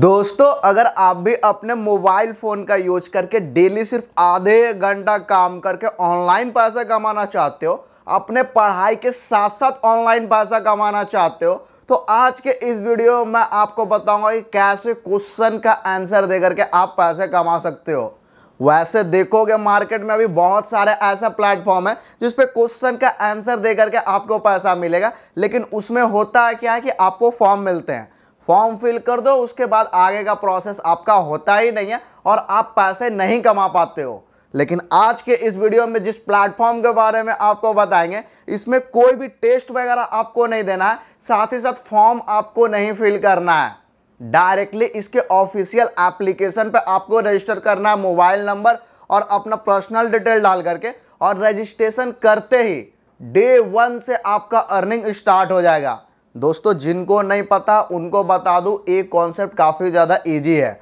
दोस्तों अगर आप भी अपने मोबाइल फ़ोन का यूज करके डेली सिर्फ आधे घंटा काम करके ऑनलाइन पैसा कमाना चाहते हो अपने पढ़ाई के साथ साथ ऑनलाइन पैसा कमाना चाहते हो तो आज के इस वीडियो में आपको बताऊंगा कि कैसे क्वेश्चन का आंसर दे करके आप पैसे कमा सकते हो वैसे देखोगे मार्केट में अभी बहुत सारे ऐसा प्लेटफॉर्म है जिस क्वेश्चन का आंसर दे करके आपको पैसा मिलेगा लेकिन उसमें होता है क्या है कि आपको फॉर्म मिलते हैं फॉर्म फिल कर दो उसके बाद आगे का प्रोसेस आपका होता ही नहीं है और आप पैसे नहीं कमा पाते हो लेकिन आज के इस वीडियो में जिस प्लेटफॉर्म के बारे में आपको बताएंगे इसमें कोई भी टेस्ट वगैरह आपको नहीं देना है साथ ही साथ फॉर्म आपको नहीं फिल करना है डायरेक्टली इसके ऑफिशियल एप्लीकेशन पर आपको रजिस्टर करना है मोबाइल नंबर और अपना पर्सनल डिटेल डाल करके और रजिस्ट्रेशन करते ही डे वन से आपका अर्निंग स्टार्ट हो जाएगा दोस्तों जिनको नहीं पता उनको बता दूँ ये कॉन्सेप्ट काफ़ी ज़्यादा ईजी है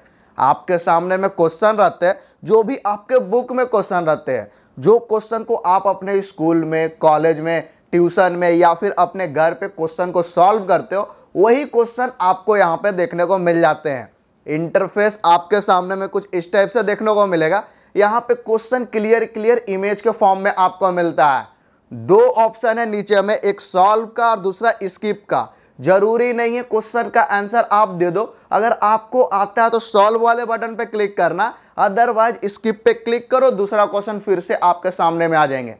आपके सामने में क्वेश्चन रहते हैं जो भी आपके बुक में क्वेश्चन रहते हैं जो क्वेश्चन को आप अपने स्कूल में कॉलेज में ट्यूशन में या फिर अपने घर पे क्वेश्चन को सॉल्व करते हो वही क्वेश्चन आपको यहाँ पे देखने को मिल जाते हैं इंटरफेस आपके सामने में कुछ इस टाइप से देखने को मिलेगा यहाँ पे क्वेश्चन क्लियर क्लियर इमेज के फॉर्म में आपको मिलता है दो ऑप्शन है नीचे हमें एक सॉल्व का और दूसरा स्किप का जरूरी नहीं है क्वेश्चन का आंसर आप दे दो अगर आपको आता है तो सॉल्व वाले बटन पे क्लिक करना अदरवाइज स्किप पे क्लिक करो दूसरा क्वेश्चन फिर से आपके सामने में आ जाएंगे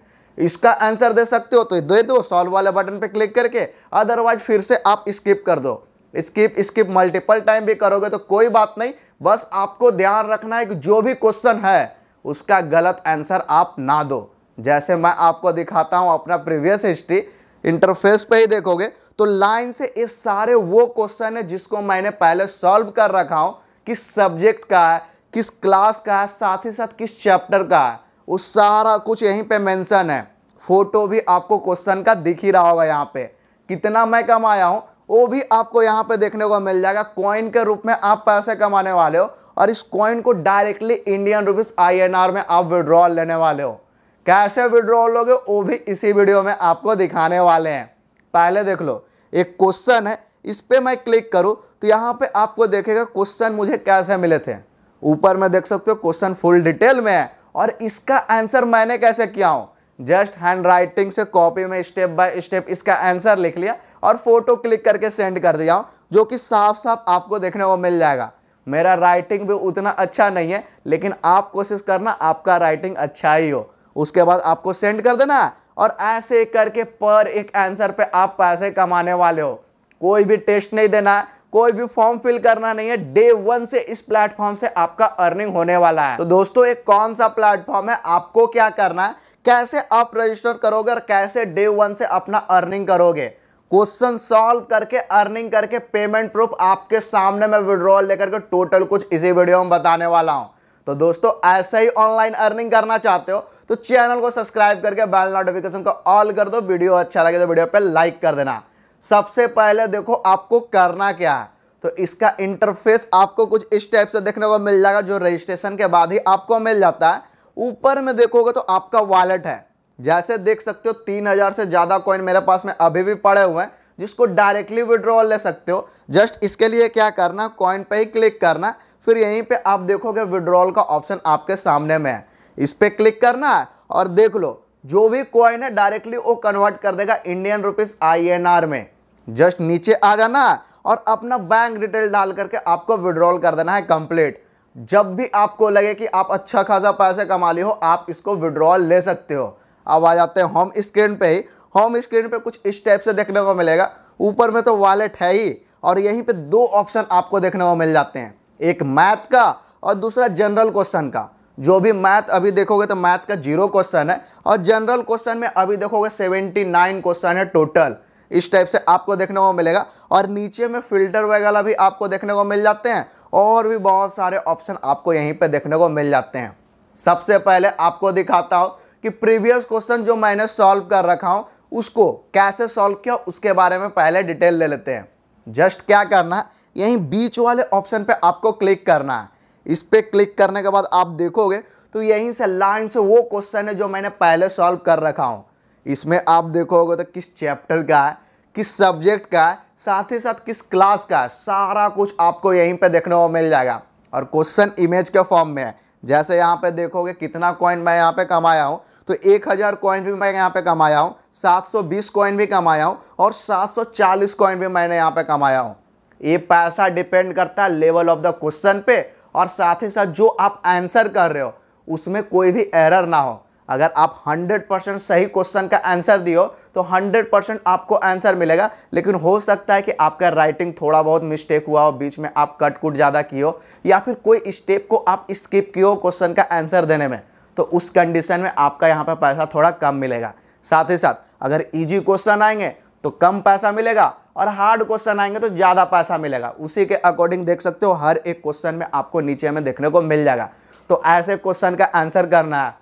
इसका आंसर दे सकते हो तो दे दो सॉल्व वाले बटन पे क्लिक करके अदरवाइज फिर से आप स्किप कर दो स्किप स्किप मल्टीपल टाइम भी करोगे तो कोई बात नहीं बस आपको ध्यान रखना है कि जो भी क्वेश्चन है उसका गलत आंसर आप ना दो जैसे मैं आपको दिखाता हूँ अपना प्रीवियस हिस्ट्री इंटरफेस पे ही देखोगे तो लाइन से ये सारे वो क्वेश्चन है जिसको मैंने पहले सॉल्व कर रखा हूँ किस सब्जेक्ट का है किस क्लास का है साथ ही साथ किस चैप्टर का है वो सारा कुछ यहीं पे मेंशन है फोटो भी आपको क्वेश्चन का दिख ही रहा होगा यहाँ पे कितना मैं कमाया हूँ वो भी आपको यहाँ पे देखने को मिल जाएगा कॉइन के रूप में आप पैसे कमाने वाले हो और इस कॉइन को डायरेक्टली इंडियन रुपीज़ आई में आप विड्रॉल लेने वाले हो कैसे विड्रॉल लोगे वो भी इसी वीडियो में आपको दिखाने वाले हैं पहले देख लो एक क्वेश्चन है इस पर मैं क्लिक करूँ तो यहाँ पे आपको देखेगा क्वेश्चन मुझे कैसे मिले थे ऊपर में देख सकते हो क्वेश्चन फुल डिटेल में है और इसका आंसर मैंने कैसे किया हूँ जस्ट हैंड राइटिंग से कॉपी में स्टेप बाय स्टेप इसका आंसर लिख लिया और फोटो क्लिक करके सेंड कर दिया हूँ जो कि साफ साफ आपको देखने को मिल जाएगा मेरा राइटिंग भी उतना अच्छा नहीं है लेकिन आप कोशिश करना आपका राइटिंग अच्छा ही हो उसके बाद आपको सेंड कर देना और ऐसे करके पर एक आंसर पे आप पैसे कमाने वाले हो कोई भी टेस्ट नहीं देना कोई भी फॉर्म फिल करना नहीं है डे वन से इस प्लेटफॉर्म से आपका अर्निंग होने वाला है तो दोस्तों एक कौन सा प्लेटफॉर्म है आपको क्या करना है कैसे आप रजिस्टर करोगे और कैसे डे वन से अपना अर्निंग करोगे क्वेश्चन सॉल्व करके अर्निंग करके पेमेंट प्रूफ आपके सामने मैं विड्रॉल लेकर के टोटल कुछ इसी वीडियो में बताने वाला हूँ तो दोस्तों ऐसे ही ऑनलाइन अर्निंग करना चाहते हो तो चैनल को सब्सक्राइब करके बेल नोटिफिकेशन को ऑल कर दो वीडियो अच्छा लगे तो वीडियो पे लाइक कर देना सबसे पहले देखो आपको करना क्या है तो इसका इंटरफेस आपको कुछ इस टाइप से देखने को मिल जाएगा जो रजिस्ट्रेशन के बाद ही आपको मिल जाता है ऊपर में देखोगे तो आपका वॉलेट है जैसे देख सकते हो तीन हज़ार से ज़्यादा कॉइन मेरे पास में अभी भी पड़े हुए हैं जिसको डायरेक्टली विड्रॉल ले सकते हो जस्ट इसके लिए क्या करना कॉइन पे ही क्लिक करना फिर यहीं पे आप देखोगे विड्रॉल का ऑप्शन आपके सामने में है इस पर क्लिक करना है और देख लो जो भी कॉइन है डायरेक्टली वो कन्वर्ट कर देगा इंडियन रुपीस आईएनआर में जस्ट नीचे आ जाना और अपना बैंक डिटेल डाल करके आपको विड्रॉल कर देना है कंप्लीट जब भी आपको लगे कि आप अच्छा खासा पैसे कमा लिए हो आप इसको विड्रॉल ले सकते हो अब आ जाते हैं होम स्क्रीन पे ही होम स्क्रीन पे कुछ इस टाइप से देखने को मिलेगा ऊपर में तो वॉलेट है ही और यहीं पे दो ऑप्शन आपको देखने को मिल जाते हैं एक मैथ का और दूसरा जनरल क्वेश्चन का जो भी मैथ अभी देखोगे तो मैथ का जीरो क्वेश्चन है और जनरल क्वेश्चन में अभी देखोगे सेवेंटी नाइन क्वेश्चन है टोटल इस टाइप से आपको देखने को मिलेगा और नीचे में फिल्टर वगैरह भी आपको देखने को मिल जाते हैं और भी बहुत सारे ऑप्शन आपको यहीं पर देखने को मिल जाते हैं सबसे पहले आपको दिखाता हूँ कि प्रीवियस क्वेश्चन जो मैंने सॉल्व कर रखा हूँ उसको कैसे सॉल्व किया उसके बारे में पहले डिटेल ले लेते हैं जस्ट क्या करना है यहीं बीच वाले ऑप्शन पे आपको क्लिक करना है इस पर क्लिक करने के बाद आप देखोगे तो यहीं से लाइन से वो क्वेश्चन है जो मैंने पहले सॉल्व कर रखा हूँ इसमें आप देखोगे तो किस चैप्टर का है किस सब्जेक्ट का है साथ ही साथ किस क्लास का है सारा कुछ आपको यहीं पर देखने को मिल जाएगा और क्वेश्चन इमेज के फॉर्म में है जैसे यहाँ पे देखोगे कितना कॉइन मैं यहाँ पे कमाया हूँ तो एक हज़ार कॉइन भी मैं यहाँ पे कमाया हूँ 720 कॉइन भी कमाया हूँ और 740 कॉइन भी मैंने यहाँ पे कमाया हूँ ये पैसा डिपेंड करता है लेवल ऑफ द क्वेश्चन पे और साथ ही साथ जो आप आंसर कर रहे हो उसमें कोई भी एरर ना हो अगर आप 100 परसेंट सही क्वेश्चन का आंसर दियो तो 100 परसेंट आपको आंसर मिलेगा लेकिन हो सकता है कि आपका राइटिंग थोड़ा बहुत मिस्टेक हुआ हो बीच में आप कट कुट ज़्यादा की हो या फिर कोई स्टेप को आप स्किप हो क्वेश्चन का आंसर देने में तो उस कंडीशन में आपका यहाँ पर पैसा थोड़ा कम मिलेगा साथ ही साथ अगर ईजी क्वेश्चन आएंगे तो कम पैसा मिलेगा और हार्ड क्वेश्चन आएंगे तो ज़्यादा पैसा मिलेगा उसी के अकॉर्डिंग देख सकते हो हर एक क्वेश्चन में आपको नीचे में देखने को मिल जाएगा तो ऐसे क्वेश्चन का आंसर करना है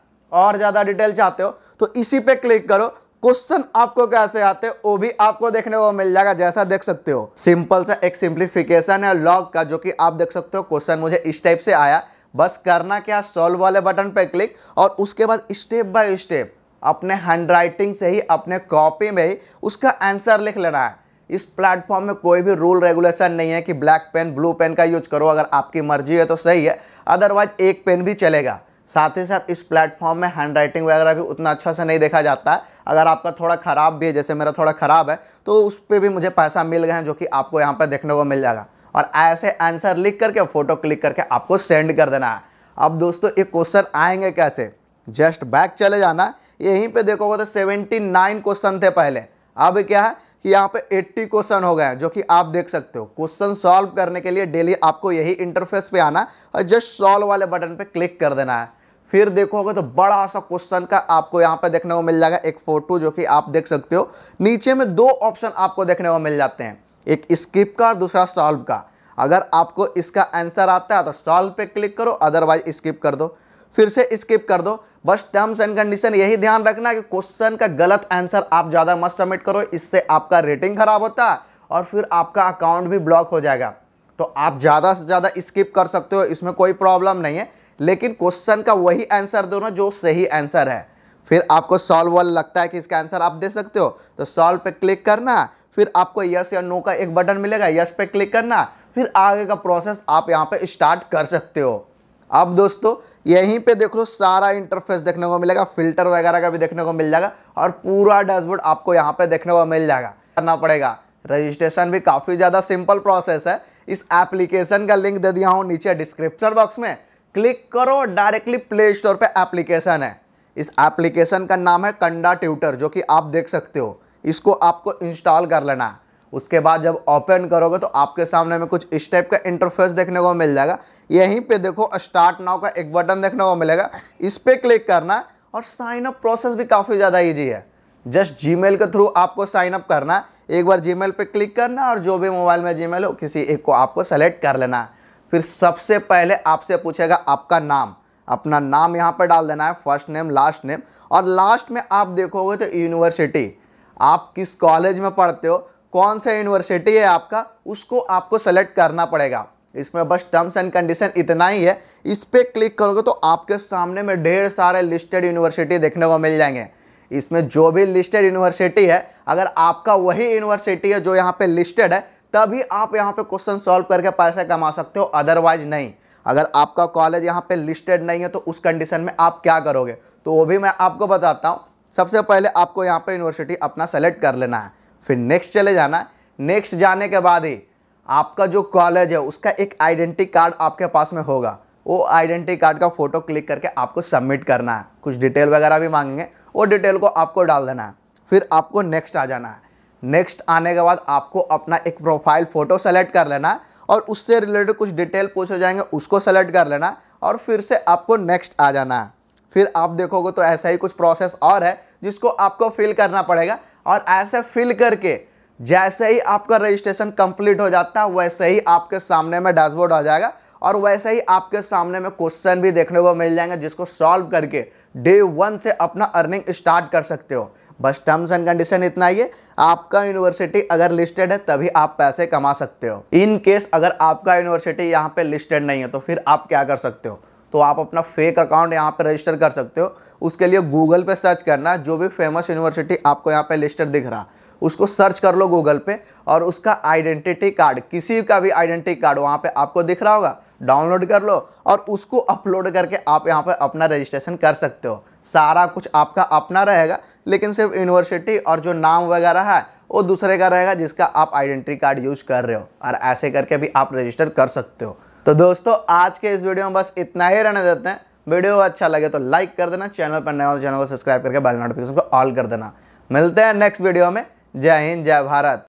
और ज़्यादा डिटेल चाहते हो तो इसी पे क्लिक करो क्वेश्चन आपको कैसे आते वो भी आपको देखने को मिल जाएगा जैसा देख सकते हो सिंपल सा एक सिंप्लीफिकेशन है लॉग का जो कि आप देख सकते हो क्वेश्चन मुझे इस टाइप से आया बस करना क्या सॉल्व वाले बटन पर क्लिक और उसके बाद स्टेप बाय स्टेप अपने हैंड राइटिंग से ही अपने कॉपी में ही उसका आंसर लिख लेना है इस प्लेटफॉर्म में कोई भी रूल रेगुलेशन नहीं है कि ब्लैक पेन ब्लू पेन का यूज करो अगर आपकी मर्जी है तो सही है अदरवाइज एक पेन भी चलेगा साथ ही साथ इस प्लेटफॉर्म में हैंड राइटिंग वगैरह भी उतना अच्छा से नहीं देखा जाता है अगर आपका थोड़ा ख़राब भी है जैसे मेरा थोड़ा ख़राब है तो उस पर भी मुझे पैसा मिल गया है जो कि आपको यहाँ पर देखने को मिल जाएगा और ऐसे आंसर लिख करके फ़ोटो क्लिक करके आपको सेंड कर देना है अब दोस्तों ये क्वेश्चन आएंगे कैसे जस्ट बैक चले जाना यहीं पे देखोगे तो 79 क्वेश्चन थे पहले अब क्या है कि यहाँ पे 80 क्वेश्चन हो गए हैं जो कि आप देख सकते हो क्वेश्चन सॉल्व करने के लिए डेली आपको यही इंटरफेस पे आना और जस्ट सॉल्व वाले बटन पे क्लिक कर देना है फिर देखोगे तो बड़ा सा क्वेश्चन का आपको यहाँ पे देखने को मिल जाएगा एक फ़ोटो जो कि आप देख सकते हो नीचे में दो ऑप्शन आपको देखने को मिल जाते हैं एक स्किप का और दूसरा सॉल्व का अगर आपको इसका आंसर आता है तो सॉल्व पे क्लिक करो अदरवाइज स्किप कर दो फिर से स्किप कर दो बस टर्म्स एंड कंडीशन यही ध्यान रखना कि क्वेश्चन का गलत आंसर आप ज़्यादा मत सबमिट करो इससे आपका रेटिंग खराब होता है और फिर आपका अकाउंट भी ब्लॉक हो जाएगा तो आप ज़्यादा से ज़्यादा स्किप कर सकते हो इसमें कोई प्रॉब्लम नहीं है लेकिन क्वेश्चन का वही आंसर दो ना जो सही आंसर है फिर आपको सॉल्व वाल लगता है कि इसका आंसर आप दे सकते हो तो सॉल्व पे क्लिक करना फिर आपको यस या नो का एक बटन मिलेगा यस पे क्लिक करना फिर आगे का प्रोसेस आप यहाँ पे स्टार्ट कर सकते हो अब दोस्तों यहीं पे देख लो सारा इंटरफेस देखने को मिलेगा फिल्टर वगैरह का भी देखने को मिल जाएगा और पूरा डैशबोर्ड आपको यहाँ पे देखने को मिल जाएगा करना पड़ेगा रजिस्ट्रेशन भी काफ़ी ज़्यादा सिंपल प्रोसेस है इस एप्लीकेशन का लिंक दे दिया हूँ नीचे डिस्क्रिप्शन बॉक्स में क्लिक करो डायरेक्टली प्ले स्टोर पर एप्लीकेशन है इस एप्लीकेशन का नाम है कंडा ट्यूटर जो कि आप देख सकते हो इसको आपको इंस्टॉल कर लेना है उसके बाद जब ओपन करोगे तो आपके सामने में कुछ इस टाइप का इंटरफेस देखने को मिल जाएगा यहीं पे देखो स्टार्ट नाव का एक बटन देखने को मिलेगा इस पर क्लिक करना है और साइन अप प्रोसेस भी काफ़ी ज़्यादा ईजी है जस्ट मेल के थ्रू आपको साइन अप करना है एक बार मेल पर क्लिक करना और जो भी मोबाइल में मेल हो किसी एक को आपको सेलेक्ट कर लेना है फिर सबसे पहले आपसे पूछेगा आपका नाम अपना नाम यहाँ पर डाल देना है फर्स्ट नेम लास्ट नेम और लास्ट में आप देखोगे तो यूनिवर्सिटी आप किस कॉलेज में पढ़ते हो कौन सा यूनिवर्सिटी है आपका उसको आपको सेलेक्ट करना पड़ेगा इसमें बस टर्म्स एंड कंडीशन इतना ही है इस पर क्लिक करोगे तो आपके सामने में ढेर सारे लिस्टेड यूनिवर्सिटी देखने को मिल जाएंगे इसमें जो भी लिस्टेड यूनिवर्सिटी है अगर आपका वही यूनिवर्सिटी है जो यहाँ पे लिस्टेड है तभी आप यहाँ पे क्वेश्चन सॉल्व करके पैसे कमा सकते हो अदरवाइज नहीं अगर आपका कॉलेज यहाँ पे लिस्टेड नहीं है तो उस कंडीशन में आप क्या करोगे तो वो भी मैं आपको बताता हूँ सबसे पहले आपको यहाँ पे यूनिवर्सिटी अपना सेलेक्ट कर लेना है फिर नेक्स्ट चले जाना नेक्स्ट जाने के बाद ही आपका जो कॉलेज है उसका एक आइडेंटिटी कार्ड आपके पास में होगा वो आइडेंटिटी कार्ड का फ़ोटो क्लिक करके आपको सबमिट करना है कुछ डिटेल वगैरह भी मांगेंगे वो डिटेल को आपको डाल देना है फिर आपको नेक्स्ट आ जाना है नेक्स्ट आने के बाद आपको अपना एक प्रोफाइल फ़ोटो सेलेक्ट कर लेना है और उससे रिलेटेड कुछ डिटेल पूछे जाएंगे उसको सेलेक्ट कर लेना और फिर से आपको नेक्स्ट आ जाना है फिर आप देखोगे तो ऐसा ही कुछ प्रोसेस और है जिसको आपको फिल करना पड़ेगा और ऐसे फिल करके जैसे ही आपका रजिस्ट्रेशन कंप्लीट हो जाता है वैसे ही आपके सामने में डैशबोर्ड आ जाएगा और वैसे ही आपके सामने में क्वेश्चन भी देखने को मिल जाएंगे जिसको सॉल्व करके डे वन से अपना अर्निंग स्टार्ट कर सकते हो बस टर्म्स एंड कंडीशन इतना ही है आपका यूनिवर्सिटी अगर लिस्टेड है तभी आप पैसे कमा सकते हो इन केस अगर आपका यूनिवर्सिटी यहाँ पे लिस्टेड नहीं है तो फिर आप क्या कर सकते हो तो आप अपना फेक अकाउंट यहाँ पर रजिस्टर कर सकते हो उसके लिए गूगल पे सर्च करना जो भी फेमस यूनिवर्सिटी आपको यहाँ पे लिस्टर दिख रहा उसको सर्च कर लो गूगल पे और उसका आइडेंटिटी कार्ड किसी का भी आइडेंटिटी कार्ड वहाँ पे आपको दिख रहा होगा डाउनलोड कर लो और उसको अपलोड करके आप यहाँ पर अपना रजिस्ट्रेशन कर सकते हो सारा कुछ आपका अपना रहेगा लेकिन सिर्फ यूनिवर्सिटी और जो नाम वगैरह है वो दूसरे का रहेगा जिसका आप आइडेंटिटी कार्ड यूज कर रहे हो और ऐसे करके भी आप रजिस्टर कर सकते हो तो दोस्तों आज के इस वीडियो में बस इतना ही रहने देते हैं वीडियो अच्छा लगे तो लाइक कर देना चैनल पर नए हो तो चैनल को सब्सक्राइब करके बेल नोटिफिकेशन को ऑल कर देना मिलते हैं नेक्स्ट वीडियो में जय हिंद जय भारत